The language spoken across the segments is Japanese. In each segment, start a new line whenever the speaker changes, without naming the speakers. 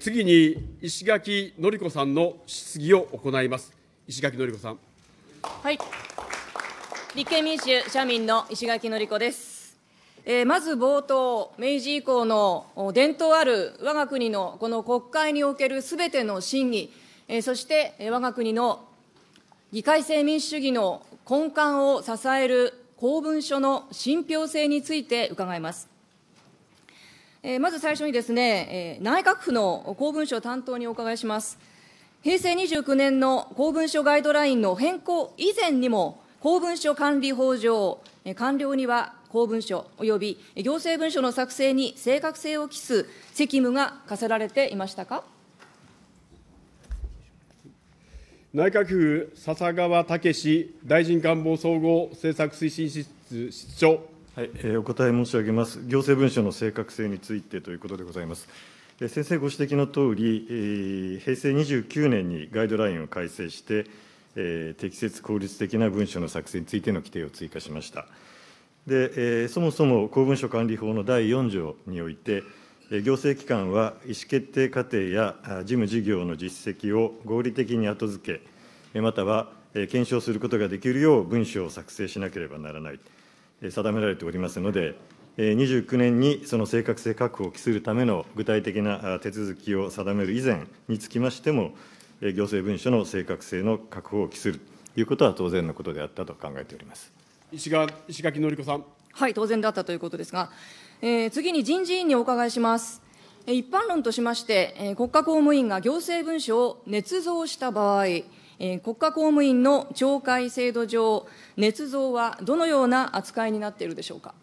次に石垣の子さんの質疑を行います。石垣の子さん。
はい。立憲民主社民の石垣の子です。えー、まず冒頭、明治以降の伝統ある我が国のこの国会におけるすべての審議、えー、そして我が国の議会制民主主義の根幹を支える公文書の信憑性について伺います。えー、まず最初にですね、えー、内閣府の公文書担当にお伺いします。平成29年の公文書ガイドラインの変更以前にも、公文書管理法上、官僚には公文書及び行政文書の作成に正確性を期す責務が課せられていましたか
内閣府笹川武大臣官房総合政策推進室室長。はい、えお答え申し上げます。行政文書の正確性についてということでございます。え先生ご指摘のとおり、平成29年にガイドラインを改正して、え適切効率的な文書の作成についての規定を追加しました。で、えそもそも公文書管理法の第4条において、行政機関は意思決定過程や事務事業の実績を合理的に後付け、または検証することができるよう文書を作成しなければならない。定められておりますので、29年にその正確性確保を期するための具体的な手続きを定める以前につきましても、行政文書の正確性の確保を期するということは当然のことであったと考えております石石垣のり
こさん。はい、当然だったということですが、えー、次に人事院にお伺いします。一般論としまして、国家公務員が行政文書を捏造した場合、え国家公務員の懲戒制度上、捏造はどのような扱いになっているでしょうか。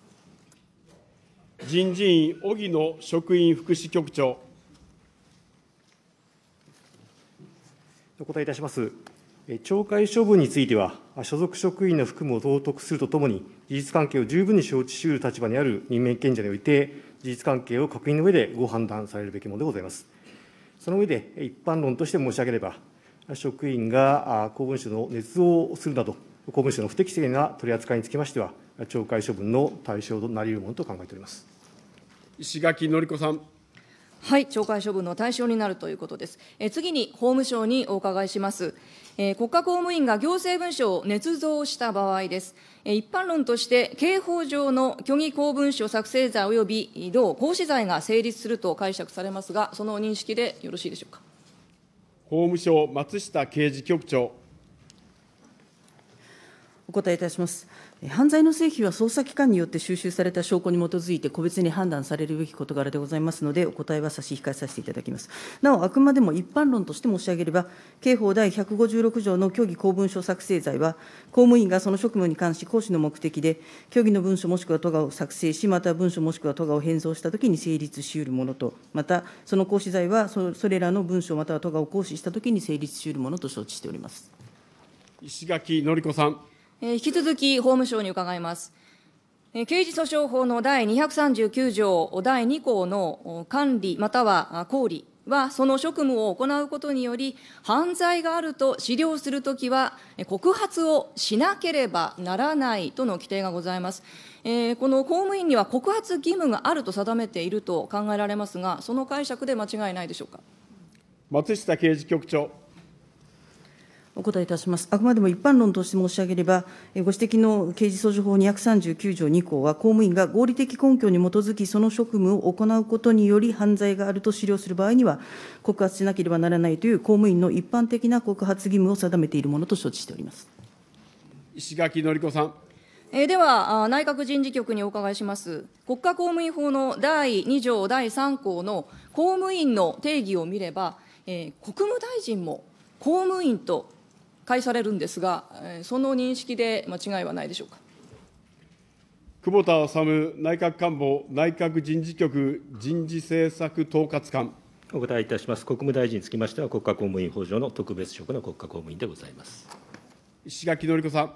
人事院荻野職員福祉局長。お答えいたします。懲戒処分については、所属職員の服務を道徳するとともに、事実関係を十分に承知しうる立場にある任命権者において、事実関係を確認の上でご判断されるべきものでございます。その上で、一般論として申し上げれば、職員が公文書の捏造をするなど、公文書の不適正な取り扱いにつきましては、懲戒処分の対象となりうるものと考えております石垣の子さん。
はい、懲戒処分の対象になるということです。え次に法務省にお伺いします、え国家公務員が行政文書を捏造した場合です。え一般論として、刑法上の虚偽公文書作成罪及び同行使罪が成立すると解釈されますが、その認識でよろしいでしょうか。
法務省松下刑事局長
お答えいたします犯罪の成否は捜査機関によって収集された証拠に基づいて、個別に判断されるべき事柄でございますので、お答えは差し控えさせていただきます。なお、あくまでも一般論として申し上げれば、刑法第156条の虚偽公文書作成罪は、公務員がその職務に関し行使の目的で、虚偽の文書もしくは都賀を作成し、または文書もしくは都賀を変造したときに成立しうるものと、また、その行使罪はそ、れらの文書または都賀を行使したときに成立しうるものと承知しております。石垣のりこさん。
引き続き法務省に伺います。刑事訴訟法の第239条第2項の管理または公理は、その職務を行うことにより、犯罪があると資料するときは、告発をしなければならないとの規定がございます。えこの公務員には告発義務があると定めていると考えられますが、その
解釈で間違いないでしょうか。
松下刑事局長。
お答えいたしますあくまでも一般論として申し上げれば、ご指摘の刑事訴訟法239条2項は、公務員が合理的根拠に基づき、その職務を行うことにより犯罪があると資料する場合には、告発しなければならないという公務員の一般的な告発義務を定めているものと承知しております
石垣典子さん。
えでは、内閣人事局にお伺いします。国家公務員法の第2条第3項の公務員の定義を見れば、え国務大臣も公務員と介されるんですが、その認識で間違いはないでしょうか。
久保田治内閣官房内閣人事局人事政策統括官。お答えいたします。国務大臣につきましては、国家公務員法上の特別職の国家公務員でございます。石垣のりこさん。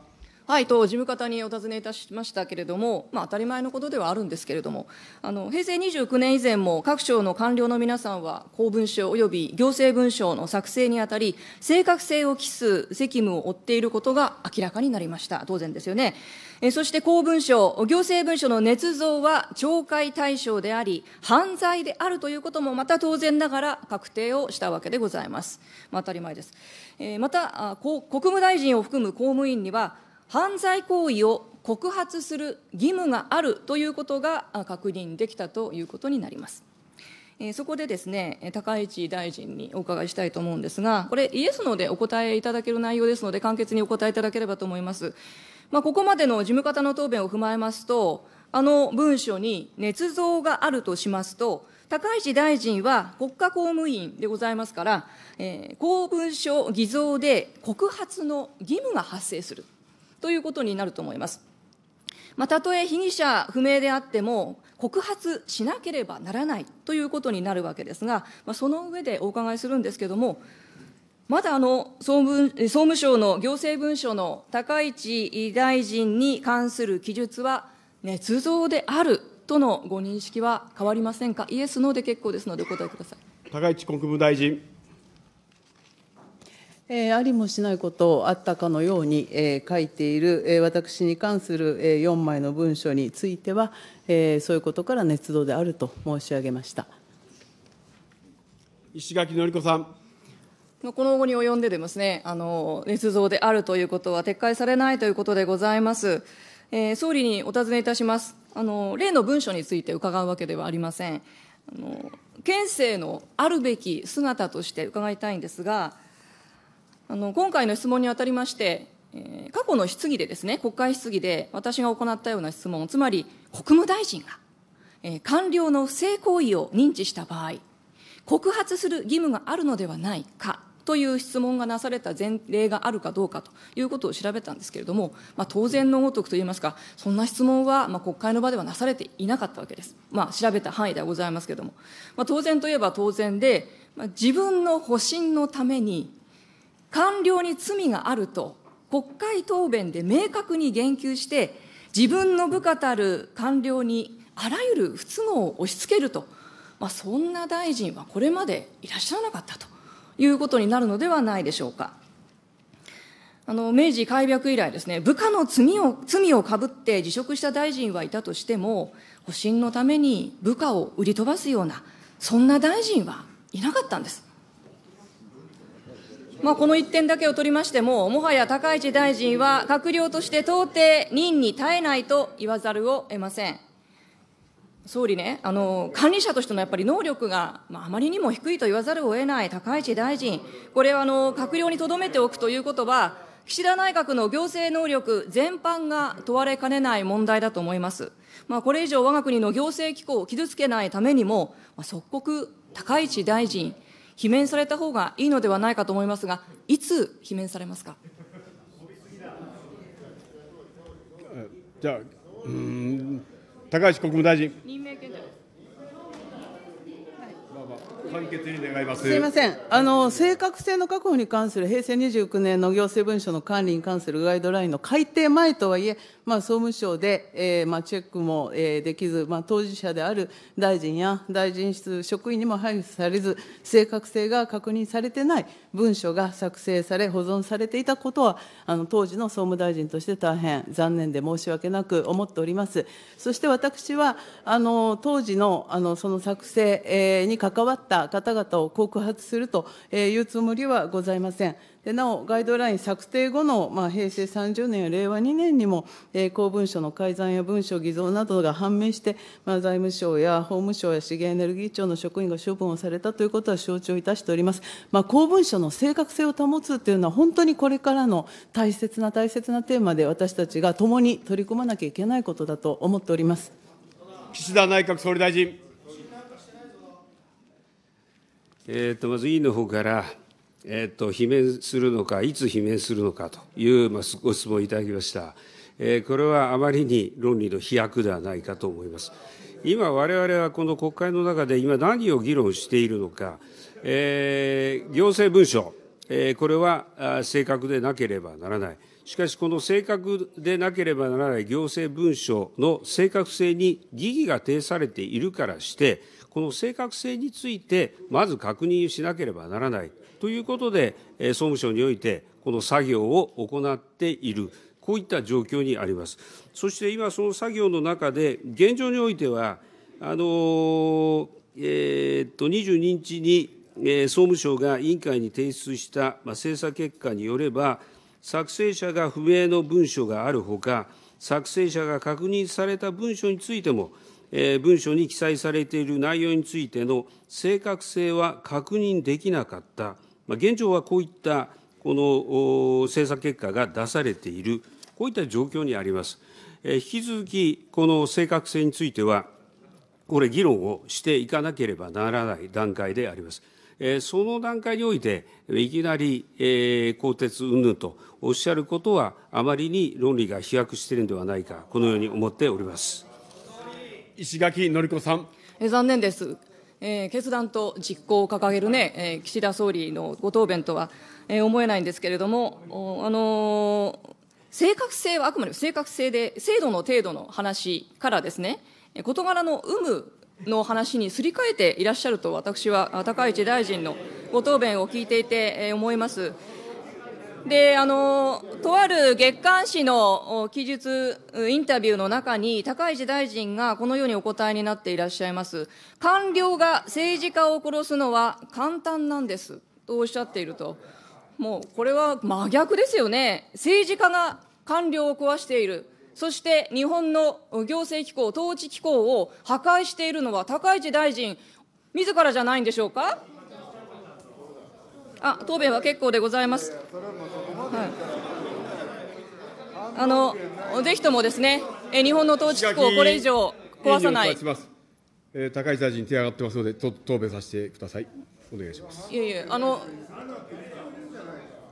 はい、と事務方にお尋ねいたしましたけれども、まあ、当たり前のことではあるんですけれども、あの平成29年以前も各省の官僚の皆さんは、公文書及び行政文書の作成にあたり、正確性を期す責務を負っていることが明らかになりました、当然ですよね。えそして公文書、行政文書の捏造は懲戒対象であり、犯罪であるということも、また当然ながら確定をしたわけでございます。まあ、当たり前です。えまた、国務大臣を含む公務員には、犯罪行為を告発する義務があるということが確認できたということになります。そこでですね、高市大臣にお伺いしたいと思うんですが、これ、イエスのでお答えいただける内容ですので、簡潔にお答えいただければと思います。まあ、ここまでの事務方の答弁を踏まえますと、あの文書に捏造があるとしますと、高市大臣は国家公務員でございますから、えー、公文書偽造で告発の義務が発生する。ということになると思います。まあ、たとえ被疑者不明であっても、告発しなければならないということになるわけですが、まあ、その上でお伺いするんですけれども、まだあの総務総務省の行政文書の高市大臣に関する記述は、捏造であるとのご認識は変わりませんか、イエス、ノーで結構ですので、お答えください
高市国務大臣。
えー、ありもしないことをあったかのように、えー、書いている、えー、私に関する、えー、4枚の文書については、えー、そういうことから捏造であると申し上げました石垣紀子
さん。
この後に及んででますね、あの、捏造であるということは撤回されないということでございます。えー、総理にお尋ねいたします。あの、例の文書について伺うわけではありません。あの、県政のあるべき姿として伺いたいんですが、あの今回の質問にあたりまして、えー、過去の質疑でですね、国会質疑で私が行ったような質問、つまり国務大臣が、えー、官僚の不正行為を認知した場合、告発する義務があるのではないかという質問がなされた前例があるかどうかということを調べたんですけれども、まあ、当然のごとくといいますか、そんな質問はまあ国会の場ではなされていなかったわけです。まあ、調べた範囲ではございますけれども、まあ、当然といえば当然で、まあ、自分の保身のために官僚に罪があると、国会答弁で明確に言及して、自分の部下たる官僚にあらゆる不都合を押し付けると、まあ、そんな大臣はこれまでいらっしゃらなかったということになるのではないでしょうか。あの明治開闢以来ですね、部下の罪を罪をかぶって辞職した大臣はいたとしても、保身のために部下を売り飛ばすような、そんな大臣はいなかったんです。まあ、この1点だけを取りましても、もはや高市大臣は閣僚として到底任に耐えないと言わざるを得ません。総理ね、あの、管理者としてのやっぱり能力が、まあ、あまりにも低いと言わざるを得ない高市大臣、これはあの、閣僚にとどめておくということは、岸田内閣の行政能力全般が問われかねない問題だと思います。まあ、これ以上我が国の行政機構を傷つけないためにも、まあ、即刻高市大臣、罷免された方がいいのではないかと思いますが、いつ罷免されますか。
じゃあ、う
ん、高橋国務大臣。任命権者に願います。すみません。あの正確性の確保に関する平成29年の行政文書の管理に関するガイドラインの改定前とはいえ、まあ総務省で、えー、まあチェックも、えー、できず、まあ当事者である大臣や大臣室職員にも配布されず、正確性が確認されてない文書が作成され保存されていたことは、あの当時の総務大臣として大変残念で申し訳なく思っております。そして私はあの当時のあのその作成、えー、に関関わった方々を告発するというつもりはございません。でなお、ガイドライン策定後の、まあ、平成30年や令和2年にも、えー、公文書の改ざんや文書偽造などが判明して、まあ、財務省や法務省や資源エネルギー庁の職員が処分をされたということは承知をいたしております。まあ、公文書の正確性を保つというのは、本当にこれからの大切な大切なテーマで、私たちが共に取り組まなきゃいけないことだと思っております。
岸田内閣総理大臣。
まず委員のほうから、罷免するのか、いつ罷免するのかというご質問いただきました。これはあまりに論理の飛躍ではないかと思います。今、われわれはこの国会の中で今何を議論しているのか、えー、行政文書、これは正確でなければならない、しかし、この正確でなければならない行政文書の正確性に疑義が呈されているからして、この正確性について、まず確認しなければならないということで、総務省において、この作業を行っている、こういった状況にあります。そして今、その作業の中で、現状においては、あのえー、っと22日に総務省が委員会に提出した精査結果によれば、作成者が不明の文書があるほか、作成者が確認された文書についても、文書に記載されている内容についての正確性は確認できなかった、現状はこういったこの精査結果が出されている、こういった状況にあります。引き続き、この正確性については、これ、議論をしていかなければならない段階であります。その段階において、いきなり更迭うんぬんとおっしゃることは、あまりに論理が飛躍しているんではないか、このように思っておりま
す石垣典子さん。
残念です。えー、決断と実行を掲げるね、えー、岸田総理のご答弁とは、えー、思えないんですけれども、あのー、正確性はあくまで正確性で、制度の程度の話からですね、事柄の有無の話にすり替えていらっしゃると私は高市大臣のご答弁を聞いていて思います。であのとある月刊誌の記述インタビューの中に、高市大臣がこのようにお答えになっていらっしゃいます、官僚が政治家を殺すのは簡単なんですとおっしゃっていると、もうこれは真逆ですよね、政治家が官僚を壊している、そして日本の行政機構、統治機構を破壊しているのは高市大臣、自らじゃないんでしょうか。あ、答弁は結構でございます。はい、あの、ぜひともですね、え日本の統治機構をこれ以上壊さない。
え高市大臣、手上がってますので、と答弁させてください。お願いしま
す。
いえいえ、あの。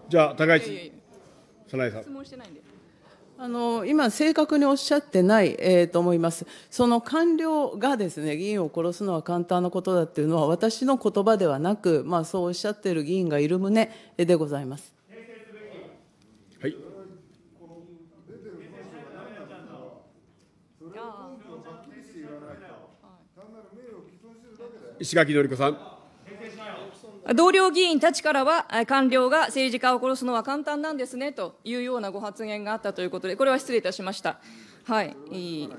じゃあ、高市。早苗さん。質問してないんで。
あの今、正確におっしゃってない、えー、と思います、その官僚がですね議員を殺すのは簡単なことだっていうのは、私の言葉ではなく、まあ、そうおっしゃっている議員がいる旨でございます。
はい、石垣のりこさん。
同僚議員たちからは、官僚が政治家を殺すのは簡単なんですねというようなご発言があったということで、これは失礼いたしました。はい、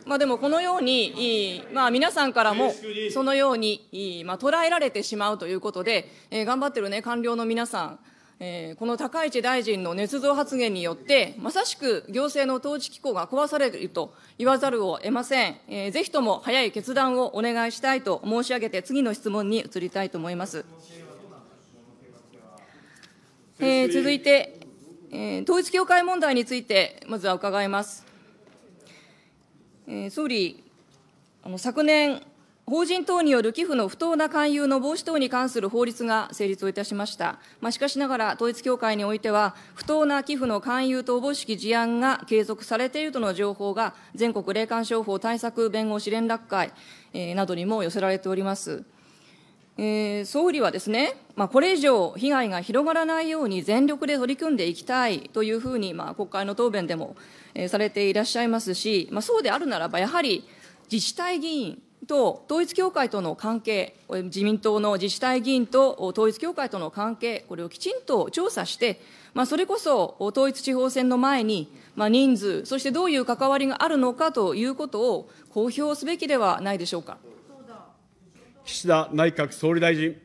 まあ、でもこのように、まあ、皆さんからもそのように、まあ、捉えられてしまうということで、えー、頑張ってる、ね、官僚の皆さん、えー、この高市大臣の捏造発言によって、まさしく行政の統治機構が壊されると言わざるを得ません、えー、ぜひとも早い決断をお願いしたいと申し上げて、次の質問に移りたいと思います。えー、続いて、えー、統一教会問題について、まずは伺います。えー、総理あの、昨年、法人等による寄付の不当な勧誘の防止等に関する法律が成立をいたしました。まあ、しかしながら、統一教会においては、不当な寄付の勧誘とおぼしき事案が継続されているとの情報が、全国霊感商法対策弁護士連絡会、えー、などにも寄せられております。えー、総理はですね、まあ、これ以上被害が広がらないように全力で取り組んでいきたいというふうに、まあ、国会の答弁でも、えー、されていらっしゃいますし、まあ、そうであるならば、やはり自治体議員と統一教会との関係、自民党の自治体議員と統一教会との関係、これをきちんと調査して、まあ、それこそ統一地方選の前に、まあ、人数、そしてどういう関わりがあるのかということを公表すべきではないでしょうか。
岸田内閣総理大臣。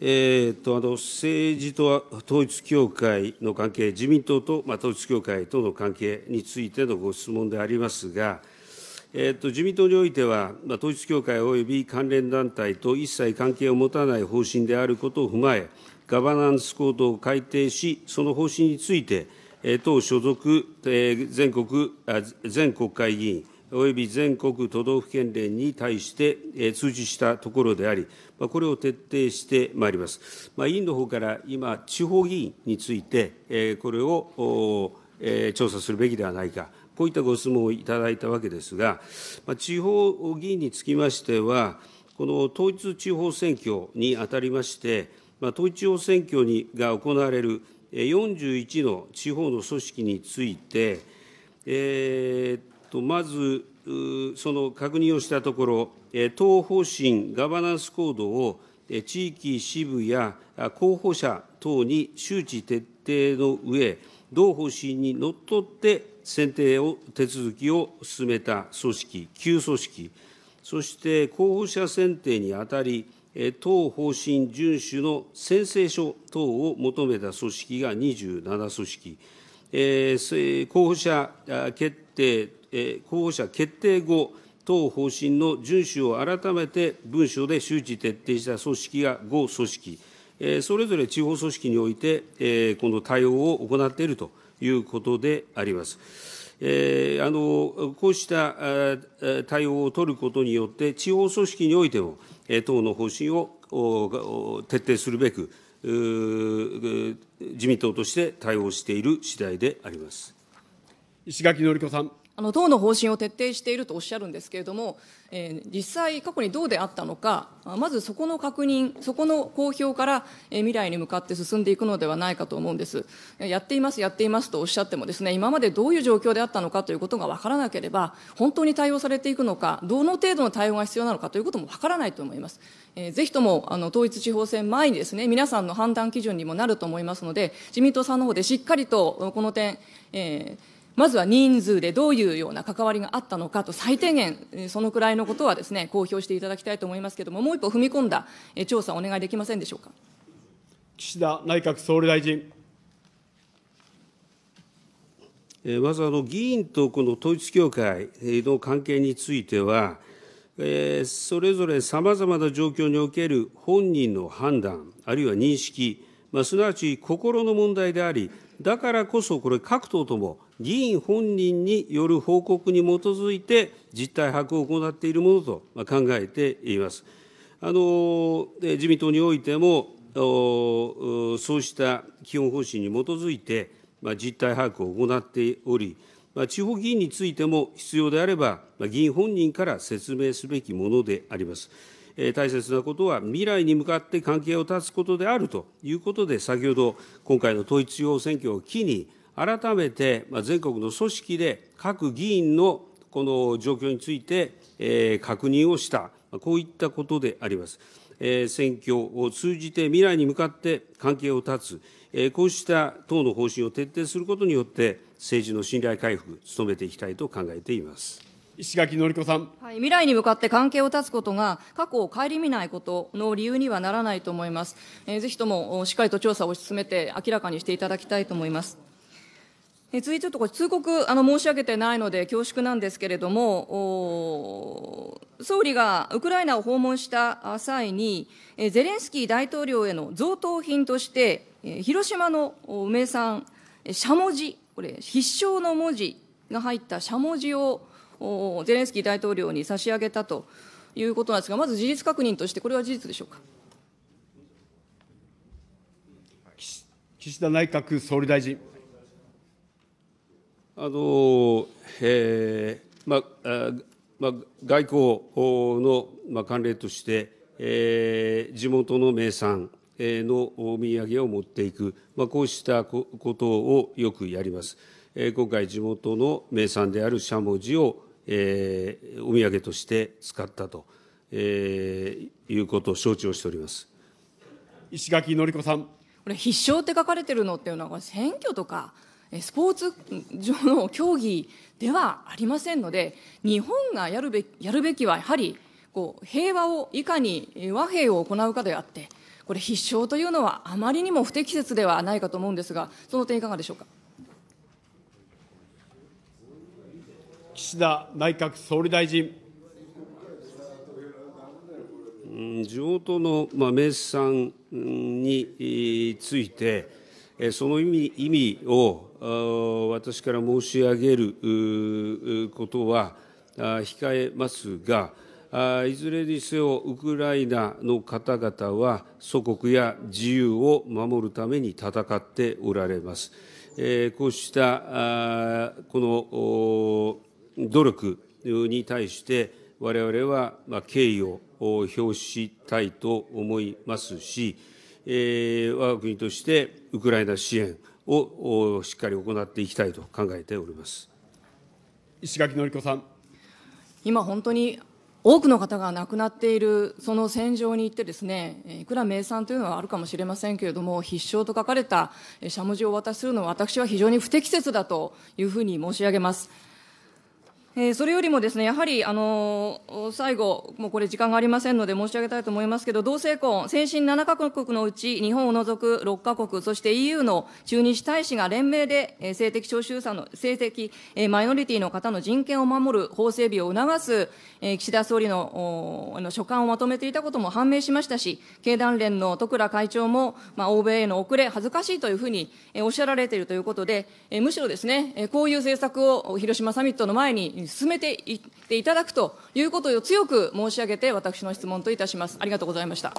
えーと、あの政治と統一教会の関係、自民党と、まあ、統一教会との関係についてのご質問でありますが、えーと、自民党においては、まあ、統一教会及び関連団体と一切関係を持たない方針であることを踏まえ、ガバナンス行動を改定し、その方針について、えー、党所属、えー、全国あ、全国会議員、および全国都道府県連に対して通知したところであり、これを徹底してまいります。委員の方から今、地方議員について、これを調査するべきではないか、こういったご質問をいただいたわけですが、地方議員につきましては、この統一地方選挙にあたりまして、統一地方選挙にが行われる41の地方の組織について、えー、まず、その確認をしたところ、党方針ガバナンスコードを地域支部や候補者等に周知徹底の上、同方針にのっとって選定を、手続きを進めた組織、旧組織、そして候補者選定にあたり、党方針遵守の宣誓書等を求めた組織が27組織、候補者決定候補者決定後、党方針の遵守を改めて文書で周知徹底した組織が5組織、それぞれ地方組織において、この対応を行っているということであります。えあのこうした対応を取ることによって、地方組織においても、党の方針を徹底するべく、自民党として対応している次第であります石垣紀子
さん。あの党の方針を徹底しているとおっしゃるんですけれども、えー、実際、過去にどうであったのか、まずそこの確認、そこの公表から、えー、未来に向かって進んでいくのではないかと思うんです。やっています、やっていますとおっしゃってもですね、今までどういう状況であったのかということが分からなければ、本当に対応されていくのか、どの程度の対応が必要なのかということも分からないと思います。えー、ぜひともあの統一地方選前にですね、皆さんの判断基準にもなると思いますので、自民党さんの方でしっかりとこの点、えーまずは人数でどういうような関わりがあったのかと、最低限、そのくらいのことはですね、公表していただきたいと思いますけれども、もう一歩踏み込んだ調査、お願いできませんでしょうか。
岸田内閣総理大臣。まずあの議員と
この統一教会の関係については、それぞれさまざまな状況における本人の判断、あるいは認識、まあ、すなわち心の問題であり、だからこそ、これ、各党とも議員本人による報告に基づいて、実態把握を行っているものと考えています。あの自民党においても、そうした基本方針に基づいて、実態把握を行っており、地方議員についても必要であれば、議員本人から説明すべきものであります。大切なことは未来に向かって関係を断つことであるということで、先ほど今回の統一地方選挙を機に、改めて全国の組織で各議員のこの状況について確認をした、こういったことであります。選挙を通じて未来に向かって関係を断つ、こうした党の方針を徹底することによって、政治の信頼回復、努めてい
きたいと考えています。石垣のりこさん、
はい、未来に向かって関係を断つことが過去を顧みないことの理由にはならないと思います、えー、ぜひともしっかりと調査を進めて明らかにしていただきたいと思いますえ続いてちょっとこれ通告あの申し上げてないので恐縮なんですけれども、総理がウクライナを訪問した際に、えゼレンスキー大統領への贈答品として、え広島の名産、しゃもじ、これ、必勝の文字が入ったしゃもじをゼレンスキー大統領に差し上げたということなんですが、まず事実確認として、これは事実でしょうか。
岸田内閣総理大臣。あの、
えー、まあ、まあ、外交の、まあ、として、えー、地元の名産のお土産を持っていく、まあ、こうしたことをよくやります。え今回、地元の名産であるしゃもじをお土産として使ったということを承知をしております
石垣の子こさん。これ必勝って書かれてるのっていうのはこれ選挙とかスポーツ上の競技ではありませんので日本がやるべきやるべきはやはりこう平和をいかに和平を行うかであってこれ必勝というのはあまりにも不適切ではないかと思うんですがその点いかがでしょうか。
岸田内閣総理大臣。
地元の名産について、その意味意味を私から申し上げることは控えますが、いずれにせよ、ウクライナの方々は、祖国や自由を守るために戦っておられます。こうしたこ努力に対して、我々は敬意を表したいと思いますし、え我が国としてウクライナ支援をしっかり行っていきたいと考えております
石垣紀子さん。
今本当に多くの方が亡くなっているその戦場に行ってですねいくら名産というのはあるかもしれませんけれども必勝と書かれたしゃもじをお渡しするのは私は非常に不適切だというふうに申し上げます。えそれよりもですねやはり、あの最後、もうこれ、時間がありませんので申し上げたいと思いますけど、同性婚、先進7か国のうち、日本を除く6か国、そして EU の駐日大使が連名で、え性的少数者の、性的、えマイノリティの方の人権を守る法整備を促す、え岸田総理のの所管をまとめていたことも判明しましたし、経団連の徳倉会長も、まあ、欧米への遅れ、恥ずかしいというふうに、えおっしゃられているということで、えむしろですね、えこういう政策を広島サミットの前に、に進めていっていただくということを強く申し上げて、私の質問といたします。ありがとうございました。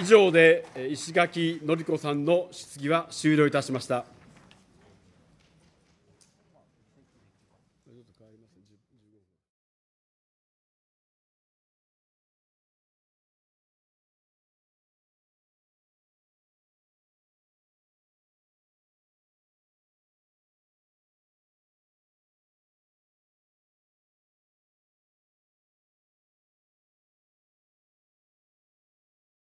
以上で石垣紀子さんの質疑は終了いたしました。